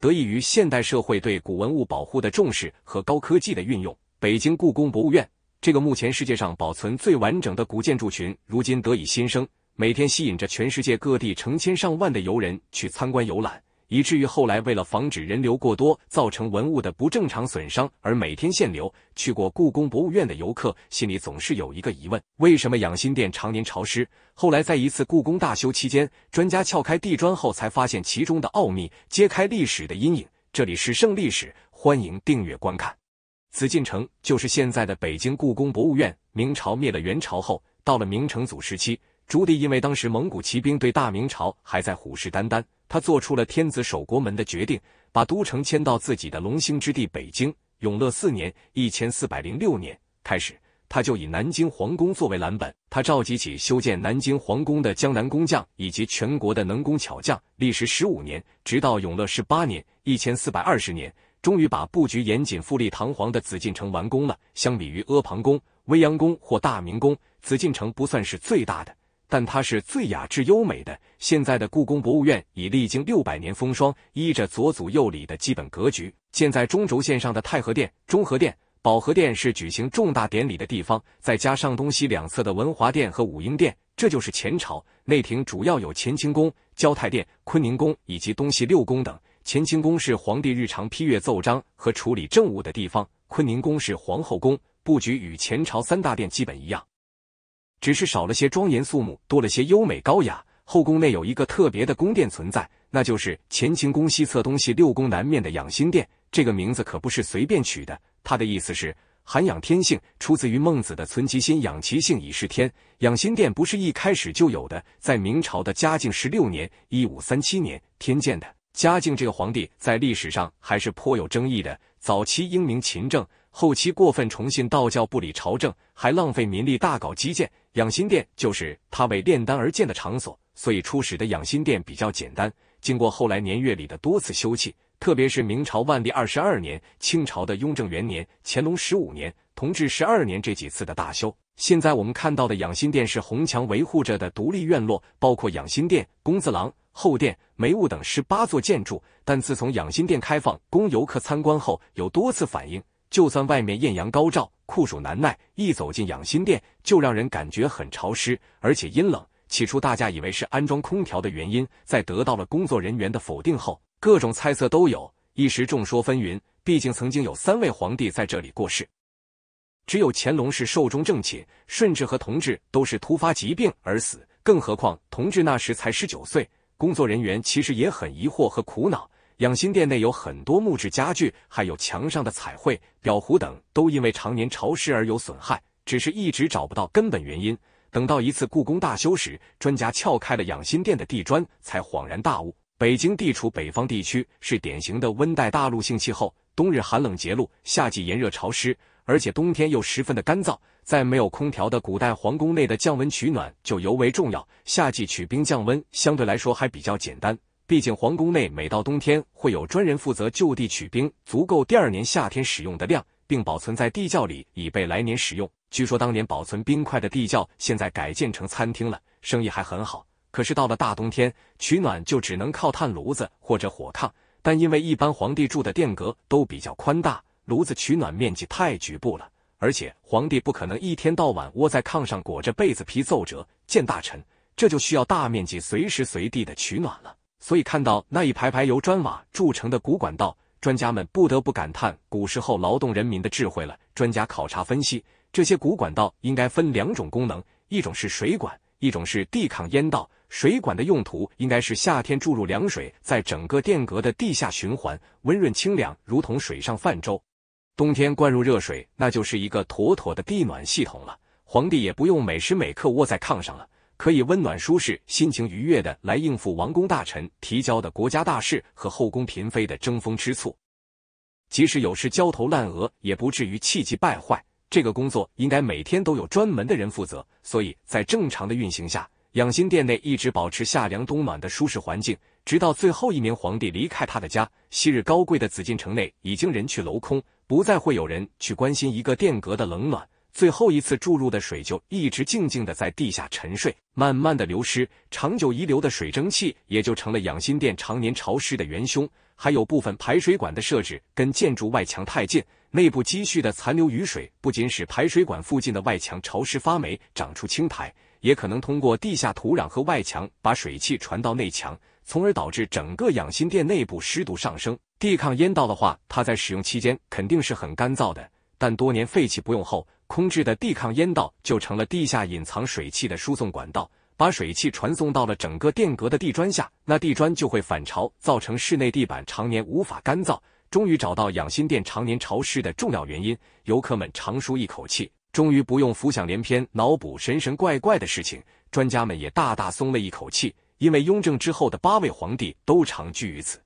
得益于现代社会对古文物保护的重视和高科技的运用，北京故宫博物院这个目前世界上保存最完整的古建筑群，如今得以新生，每天吸引着全世界各地成千上万的游人去参观游览。以至于后来为了防止人流过多造成文物的不正常损伤，而每天限流。去过故宫博物院的游客心里总是有一个疑问：为什么养心殿常年潮湿？后来在一次故宫大修期间，专家撬开地砖后才发现其中的奥秘，揭开历史的阴影。这里是《圣历史》，欢迎订阅观看。紫禁城就是现在的北京故宫博物院。明朝灭了元朝后，到了明成祖时期。朱棣因为当时蒙古骑兵对大明朝还在虎视眈眈，他做出了天子守国门的决定，把都城迁到自己的龙兴之地北京。永乐四年（一千四百零六年），开始，他就以南京皇宫作为蓝本，他召集起修建南京皇宫的江南工匠以及全国的能工巧匠，历时十五年，直到永乐十八年（一千四百二十年），终于把布局严谨、富丽堂皇的紫禁城完工了。相比于阿房宫、未央宫或大明宫，紫禁城不算是最大的。但它是最雅致优美的。现在的故宫博物院已历经六百年风霜，依着左祖右里的基本格局，建在中轴线上的太和殿、中和殿、保和殿是举行重大典礼的地方，再加上东西两侧的文华殿和武英殿，这就是前朝。内廷主要有乾清宫、交泰殿、坤宁宫以及东西六宫等。乾清宫是皇帝日常批阅奏章和处理政务的地方，坤宁宫是皇后宫，布局与前朝三大殿基本一样。只是少了些庄严肃穆，多了些优美高雅。后宫内有一个特别的宫殿存在，那就是乾清宫西侧、东西六宫南面的养心殿。这个名字可不是随便取的，它的意思是涵养天性，出自于孟子的“存其心，养其性，以是天”。养心殿不是一开始就有的，在明朝的嘉靖十六年（一五三七年）天建的。嘉靖这个皇帝在历史上还是颇有争议的，早期英明勤政，后期过分崇信道教，不理朝政，还浪费民力，大搞基建。养心殿就是他为炼丹而建的场所，所以初始的养心殿比较简单。经过后来年月里的多次修葺，特别是明朝万历二十二年、清朝的雍正元年、乾隆十五年、同治十二年这几次的大修。现在我们看到的养心殿是红墙维护着的独立院落，包括养心殿、宫字廊、后殿、梅坞等十八座建筑。但自从养心殿开放供游客参观后，有多次反映，就算外面艳阳高照。酷暑难耐，一走进养心殿就让人感觉很潮湿，而且阴冷。起初大家以为是安装空调的原因，在得到了工作人员的否定后，各种猜测都有，一时众说纷纭。毕竟曾经有三位皇帝在这里过世，只有乾隆是寿终正寝，顺治和同治都是突发疾病而死。更何况同治那时才十九岁，工作人员其实也很疑惑和苦恼。养心殿内有很多木质家具，还有墙上的彩绘、裱糊等，都因为常年潮湿而有损害，只是一直找不到根本原因。等到一次故宫大修时，专家撬开了养心殿的地砖，才恍然大悟。北京地处北方地区，是典型的温带大陆性气候，冬日寒冷结露，夏季炎热潮湿，而且冬天又十分的干燥，在没有空调的古代皇宫内的降温取暖就尤为重要。夏季取冰降温相对来说还比较简单。毕竟皇宫内每到冬天会有专人负责就地取冰，足够第二年夏天使用的量，并保存在地窖里以备来年使用。据说当年保存冰块的地窖现在改建成餐厅了，生意还很好。可是到了大冬天，取暖就只能靠炭炉子或者火炕。但因为一般皇帝住的殿阁都比较宽大，炉子取暖面积太局部了，而且皇帝不可能一天到晚窝在炕上裹着被子批奏折见大臣，这就需要大面积随时随地的取暖了。所以看到那一排排由砖瓦筑成的古管道，专家们不得不感叹古时候劳动人民的智慧了。专家考察分析，这些古管道应该分两种功能：一种是水管，一种是地抗烟道。水管的用途应该是夏天注入凉水，在整个殿阁的地下循环，温润清凉，如同水上泛舟；冬天灌入热水，那就是一个妥妥的地暖系统了。皇帝也不用每时每刻卧在炕上了。可以温暖舒适、心情愉悦的来应付王公大臣提交的国家大事和后宫嫔妃的争风吃醋，即使有事焦头烂额，也不至于气急败坏。这个工作应该每天都有专门的人负责，所以在正常的运行下，养心殿内一直保持夏凉冬暖的舒适环境，直到最后一名皇帝离开他的家。昔日高贵的紫禁城内已经人去楼空，不再会有人去关心一个殿阁的冷暖。最后一次注入的水就一直静静地在地下沉睡，慢慢的流失，长久遗留的水蒸气也就成了养心殿常年潮湿的元凶。还有部分排水管的设置跟建筑外墙太近，内部积蓄的残留雨水不仅使排水管附近的外墙潮湿发霉，长出青苔，也可能通过地下土壤和外墙把水汽传到内墙，从而导致整个养心殿内部湿度上升。地抗烟道的话，它在使用期间肯定是很干燥的，但多年废弃不用后。空置的地炕烟道就成了地下隐藏水汽的输送管道，把水汽传送到了整个殿阁的地砖下，那地砖就会反潮，造成室内地板常年无法干燥。终于找到养心殿常年潮湿的重要原因，游客们长舒一口气，终于不用浮想联翩、脑补神神怪怪的事情。专家们也大大松了一口气，因为雍正之后的八位皇帝都常居于此，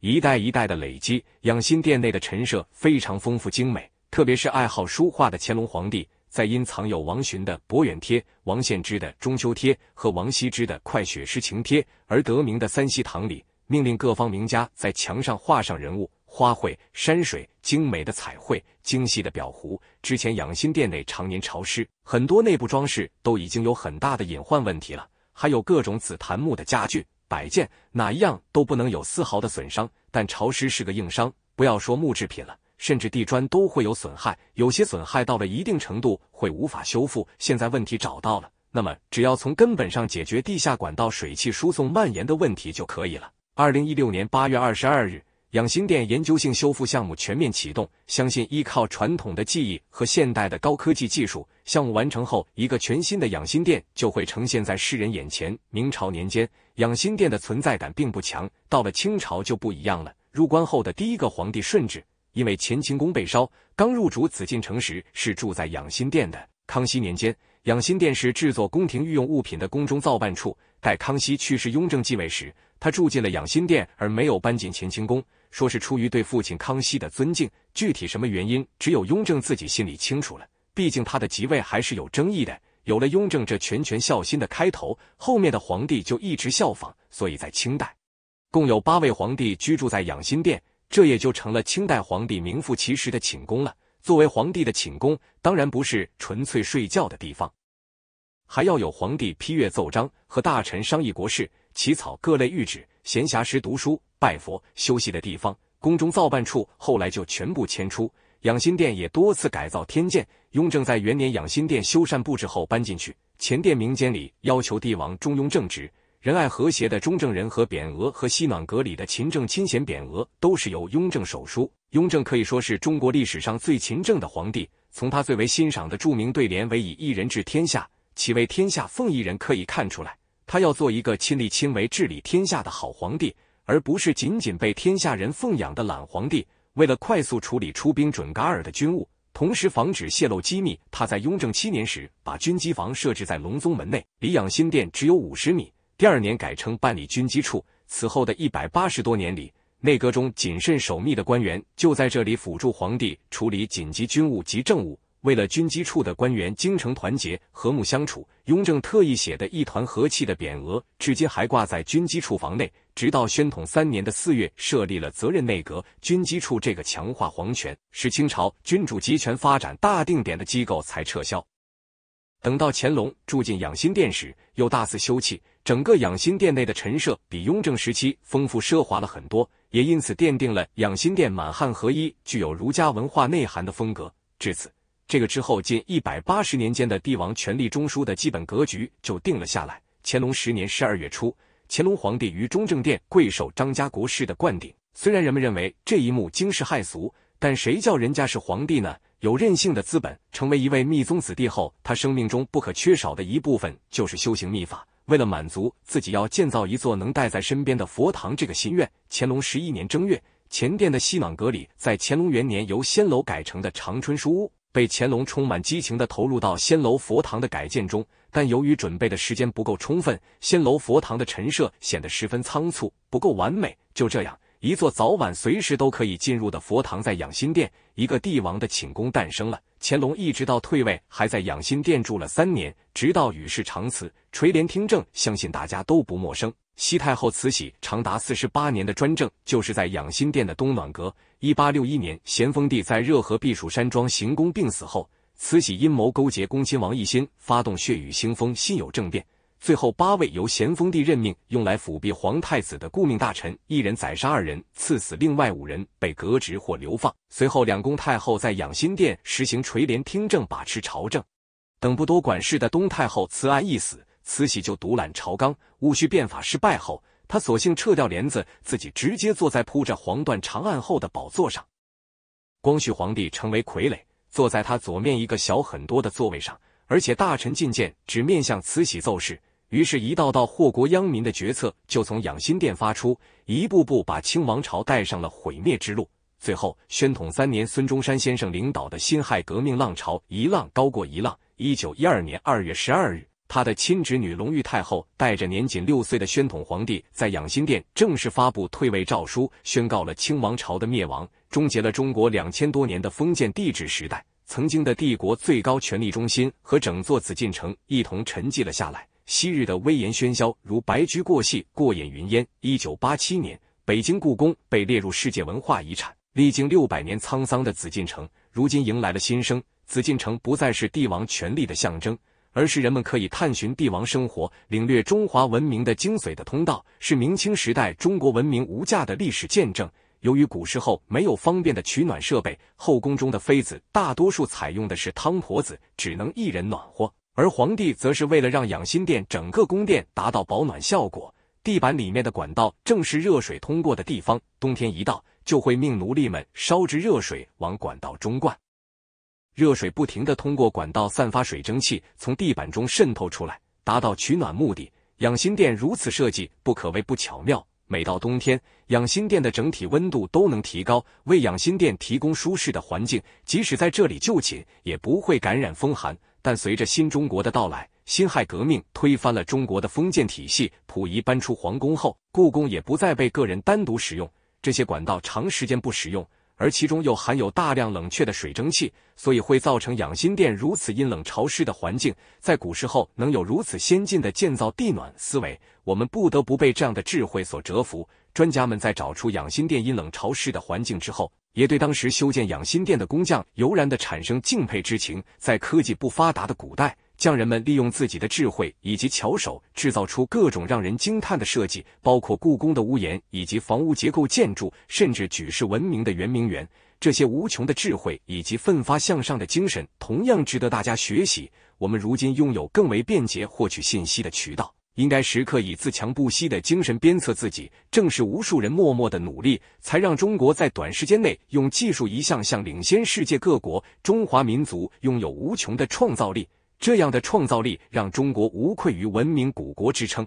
一代一代的累积，养心殿内的陈设非常丰富精美。特别是爱好书画的乾隆皇帝，在因藏有王洵的《博远帖》、王献之的《中秋帖》和王羲之的《快雪诗情帖》而得名的三希堂里，命令各方名家在墙上画上人物、花卉、山水，精美的彩绘、精细的裱糊。之前养心殿内常年潮湿，很多内部装饰都已经有很大的隐患问题了。还有各种紫檀木的家具、摆件，哪一样都不能有丝毫的损伤。但潮湿是个硬伤，不要说木制品了。甚至地砖都会有损害，有些损害到了一定程度会无法修复。现在问题找到了，那么只要从根本上解决地下管道水汽输送蔓延的问题就可以了。二零一六年八月二十二日，养心殿研究性修复项目全面启动。相信依靠传统的技艺和现代的高科技技术，项目完成后，一个全新的养心殿就会呈现在世人眼前。明朝年间，养心殿的存在感并不强，到了清朝就不一样了。入关后的第一个皇帝顺治。因为乾清宫被烧，刚入主紫禁城时是住在养心殿的。康熙年间，养心殿是制作宫廷御用物品的宫中造办处。待康熙去世，雍正继位时，他住进了养心殿，而没有搬进乾清宫，说是出于对父亲康熙的尊敬。具体什么原因，只有雍正自己心里清楚了。毕竟他的即位还是有争议的。有了雍正这全权孝心的开头，后面的皇帝就一直效仿，所以在清代，共有八位皇帝居住在养心殿。这也就成了清代皇帝名副其实的寝宫了。作为皇帝的寝宫，当然不是纯粹睡觉的地方，还要有皇帝批阅奏章、和大臣商议国事、起草各类谕旨、闲暇时读书、拜佛、休息的地方。宫中造办处后来就全部迁出，养心殿也多次改造添建。雍正在元年，养心殿修缮布置后搬进去。前殿明间里要求帝王中庸正直。仁爱和谐的中正人和匾额，和西暖阁里的勤政亲贤匾额，都是由雍正手书。雍正可以说是中国历史上最勤政的皇帝。从他最为欣赏的著名对联“为以一人治天下，岂为天下奉一人”可以看出来，他要做一个亲力亲为治理天下的好皇帝，而不是仅仅被天下人奉养的懒皇帝。为了快速处理出兵准噶尔的军务，同时防止泄露机密，他在雍正七年时把军机房设置在隆宗门内，离养心殿只有五十米。第二年改称办理军机处。此后的一百八十多年里，内阁中谨慎守密的官员就在这里辅助皇帝处理紧急军务及政务。为了军机处的官员精诚团结、和睦相处，雍正特意写的一团和气的匾额，至今还挂在军机处房内。直到宣统三年的四月，设立了责任内阁，军机处这个强化皇权、使清朝君主集权发展大定点的机构才撤销。等到乾隆住进养心殿时，又大肆修葺。整个养心殿内的陈设比雍正时期丰富奢华了很多，也因此奠定了养心殿满汉合一、具有儒家文化内涵的风格。至此，这个之后近一百八十年间的帝王权力中枢的基本格局就定了下来。乾隆十年十二月初，乾隆皇帝于中正殿跪受张家国师的灌顶。虽然人们认为这一幕惊世骇俗，但谁叫人家是皇帝呢？有任性的资本。成为一位密宗子弟后，他生命中不可缺少的一部分就是修行秘法。为了满足自己要建造一座能带在身边的佛堂这个心愿，乾隆十一年正月，前殿的西暖阁里，在乾隆元年由仙楼改成的长春书屋，被乾隆充满激情地投入到仙楼佛堂的改建中。但由于准备的时间不够充分，仙楼佛堂的陈设显得十分仓促，不够完美。就这样。一座早晚随时都可以进入的佛堂在养心殿，一个帝王的寝宫诞生了。乾隆一直到退位，还在养心殿住了三年，直到与世长辞。垂帘听政，相信大家都不陌生。西太后慈禧长达四十八年的专政，就是在养心殿的东暖阁。一八六一年，咸丰帝在热河避暑山庄行宫病死后，慈禧阴谋勾结恭亲王奕欣，发动血雨腥风、心有政变。最后八位由咸丰帝任命用来辅弼皇太子的顾命大臣，一人宰杀，二人赐死，另外五人被革职或流放。随后两宫太后在养心殿实行垂帘听政，把持朝政。等不多管事的东太后慈安一死，慈禧就独揽朝纲。戊戌变法失败后，他索性撤掉帘子，自己直接坐在铺着黄缎长案后的宝座上，光绪皇帝成为傀儡，坐在他左面一个小很多的座位上。而且大臣进谏只面向慈禧奏事，于是，一道道祸国殃民的决策就从养心殿发出，一步步把清王朝带上了毁灭之路。最后，宣统三年，孙中山先生领导的辛亥革命浪潮一浪高过一浪。一九一二年二月十二日，他的亲侄女隆裕太后带着年仅六岁的宣统皇帝，在养心殿正式发布退位诏书，宣告了清王朝的灭亡，终结了中国两千多年的封建帝制时代。曾经的帝国最高权力中心和整座紫禁城一同沉寂了下来，昔日的威严喧嚣如白驹过隙、过眼云烟。一九八七年，北京故宫被列入世界文化遗产。历经六百年沧桑的紫禁城，如今迎来了新生。紫禁城不再是帝王权力的象征，而是人们可以探寻帝王生活、领略中华文明的精髓的通道，是明清时代中国文明无价的历史见证。由于古时候没有方便的取暖设备，后宫中的妃子大多数采用的是汤婆子，只能一人暖和。而皇帝则是为了让养心殿整个宫殿达到保暖效果，地板里面的管道正是热水通过的地方。冬天一到，就会命奴隶们烧制热水往管道中灌，热水不停的通过管道散发水蒸气，从地板中渗透出来，达到取暖目的。养心殿如此设计，不可谓不巧妙。每到冬天，养心殿的整体温度都能提高，为养心殿提供舒适的环境。即使在这里就寝，也不会感染风寒。但随着新中国的到来，辛亥革命推翻了中国的封建体系，溥仪搬出皇宫后，故宫也不再被个人单独使用。这些管道长时间不使用。而其中又含有大量冷却的水蒸气，所以会造成养心殿如此阴冷潮湿的环境。在古时候能有如此先进的建造地暖思维，我们不得不被这样的智慧所折服。专家们在找出养心殿阴冷潮湿的环境之后，也对当时修建养心殿的工匠油然的产生敬佩之情。在科技不发达的古代。匠人们利用自己的智慧以及巧手，制造出各种让人惊叹的设计，包括故宫的屋檐以及房屋结构建筑，甚至举世闻名的圆明园。这些无穷的智慧以及奋发向上的精神，同样值得大家学习。我们如今拥有更为便捷获取信息的渠道，应该时刻以自强不息的精神鞭策自己。正是无数人默默的努力，才让中国在短时间内用技术一项项领先世界各国。中华民族拥有无穷的创造力。这样的创造力，让中国无愧于文明古国之称。